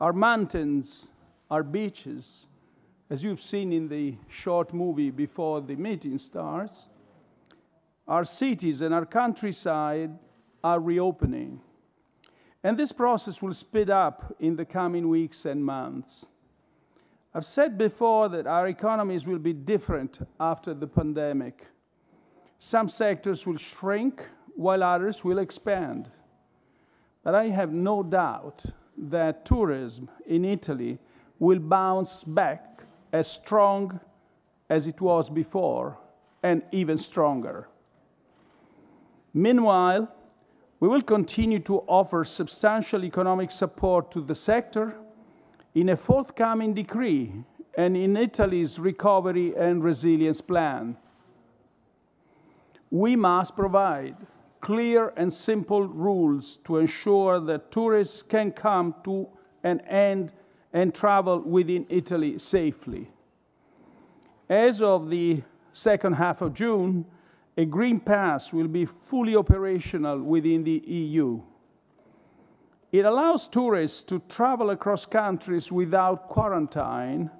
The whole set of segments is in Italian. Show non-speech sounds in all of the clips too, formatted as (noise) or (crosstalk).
our mountains, our beaches, as you've seen in the short movie before the meeting starts, our cities and our countryside are reopening. And this process will speed up in the coming weeks and months. I've said before that our economies will be different after the pandemic. Some sectors will shrink while others will expand. But I have no doubt that tourism in Italy will bounce back as strong as it was before and even stronger. Meanwhile, we will continue to offer substantial economic support to the sector in a forthcoming decree and in Italy's recovery and resilience plan. We must provide clear and simple rules to ensure that tourists can come to an end and travel within Italy safely. As of the second half of June, a green pass will be fully operational within the EU. It allows tourists to travel across countries without quarantine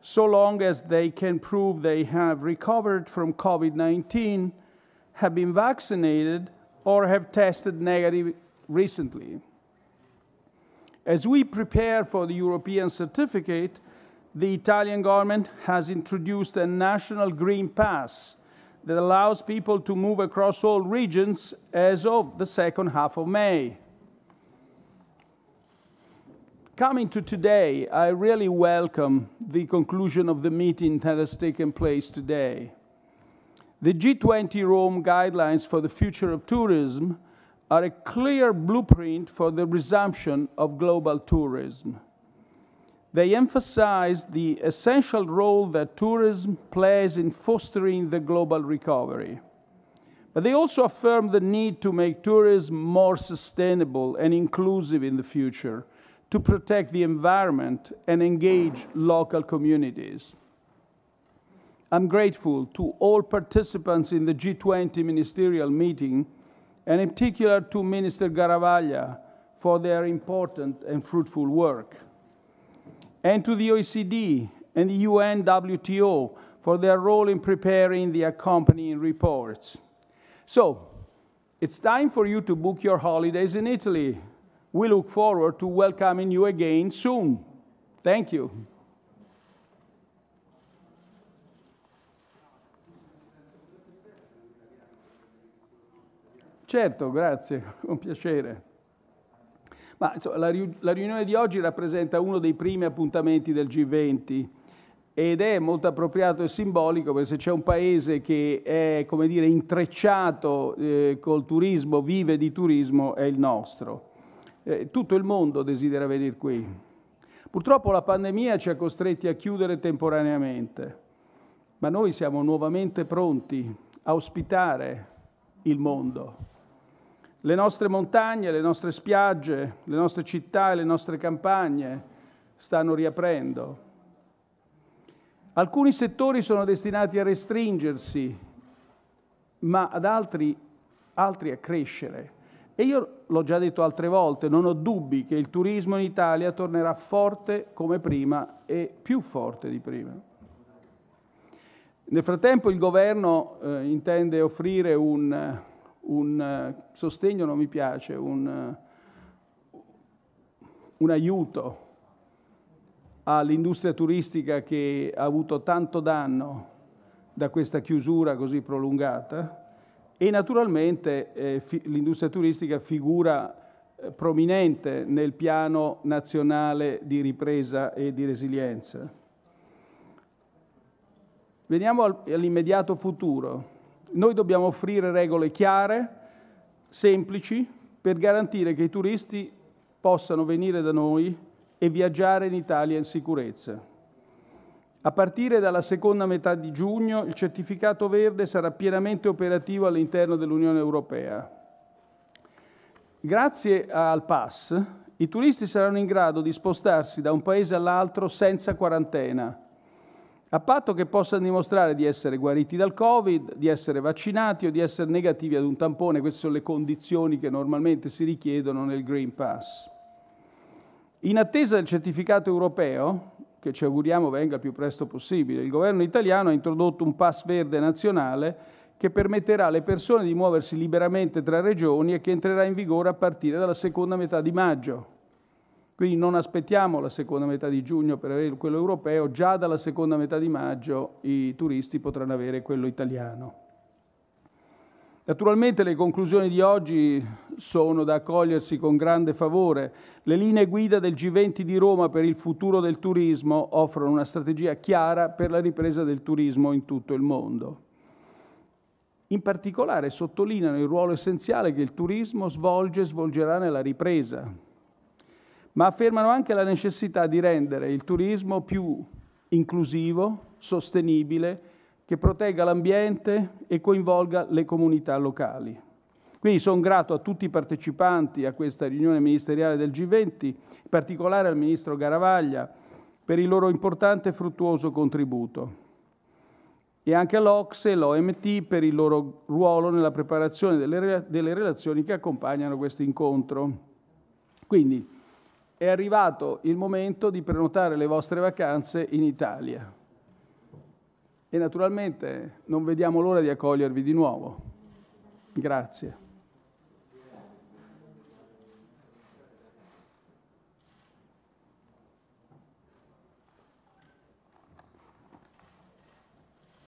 so long as they can prove they have recovered from COVID 19 have been vaccinated or have tested negative recently. As we prepare for the European certificate, the Italian government has introduced a national green pass that allows people to move across all regions as of the second half of May. Coming to today, I really welcome the conclusion of the meeting that has taken place today. The G20 Rome guidelines for the future of tourism are a clear blueprint for the resumption of global tourism. They emphasize the essential role that tourism plays in fostering the global recovery. But they also affirm the need to make tourism more sustainable and inclusive in the future, to protect the environment and engage local communities. I'm grateful to all participants in the G20 ministerial meeting, and in particular to Minister Garavaglia for their important and fruitful work, and to the OECD and the UN WTO for their role in preparing the accompanying reports. So, it's time for you to book your holidays in Italy. We look forward to welcoming you again soon. Thank you. Certo, grazie, (laughs) con piacere. Ma, insomma, la, la riunione di oggi rappresenta uno dei primi appuntamenti del G20 ed è molto appropriato e simbolico perché se c'è un paese che è come dire, intrecciato eh, col turismo, vive di turismo, è il nostro. Eh, tutto il mondo desidera venire qui. Purtroppo la pandemia ci ha costretti a chiudere temporaneamente, ma noi siamo nuovamente pronti a ospitare il mondo le nostre montagne, le nostre spiagge, le nostre città e le nostre campagne stanno riaprendo. Alcuni settori sono destinati a restringersi, ma ad altri, altri a crescere. E io l'ho già detto altre volte, non ho dubbi che il turismo in Italia tornerà forte come prima e più forte di prima. Nel frattempo il governo eh, intende offrire un, un eh, sostegno non mi piace, un, eh, un aiuto all'industria turistica che ha avuto tanto danno da questa chiusura così prolungata e naturalmente eh, l'industria turistica figura eh, prominente nel piano nazionale di ripresa e di resilienza. Veniamo al all'immediato futuro. Noi dobbiamo offrire regole chiare, semplici, per garantire che i turisti possano venire da noi e viaggiare in Italia in sicurezza. A partire dalla seconda metà di giugno il certificato verde sarà pienamente operativo all'interno dell'Unione Europea. Grazie al PAS i turisti saranno in grado di spostarsi da un paese all'altro senza quarantena a patto che possano dimostrare di essere guariti dal Covid, di essere vaccinati o di essere negativi ad un tampone. Queste sono le condizioni che normalmente si richiedono nel Green Pass. In attesa del certificato europeo, che ci auguriamo venga il più presto possibile, il governo italiano ha introdotto un pass verde nazionale che permetterà alle persone di muoversi liberamente tra regioni e che entrerà in vigore a partire dalla seconda metà di maggio. Quindi non aspettiamo la seconda metà di giugno per avere quello europeo, già dalla seconda metà di maggio i turisti potranno avere quello italiano. Naturalmente le conclusioni di oggi sono da accogliersi con grande favore. Le linee guida del G20 di Roma per il futuro del turismo offrono una strategia chiara per la ripresa del turismo in tutto il mondo. In particolare sottolineano il ruolo essenziale che il turismo svolge e svolgerà nella ripresa, ma affermano anche la necessità di rendere il turismo più inclusivo, sostenibile, che protegga l'ambiente e coinvolga le comunità locali. Quindi sono grato a tutti i partecipanti a questa riunione ministeriale del G20, in particolare al ministro Garavaglia, per il loro importante e fruttuoso contributo e anche all'Ocse e all'OMT per il loro ruolo nella preparazione delle, delle relazioni che accompagnano questo incontro. Quindi è arrivato il momento di prenotare le vostre vacanze in Italia. E naturalmente non vediamo l'ora di accogliervi di nuovo. Grazie.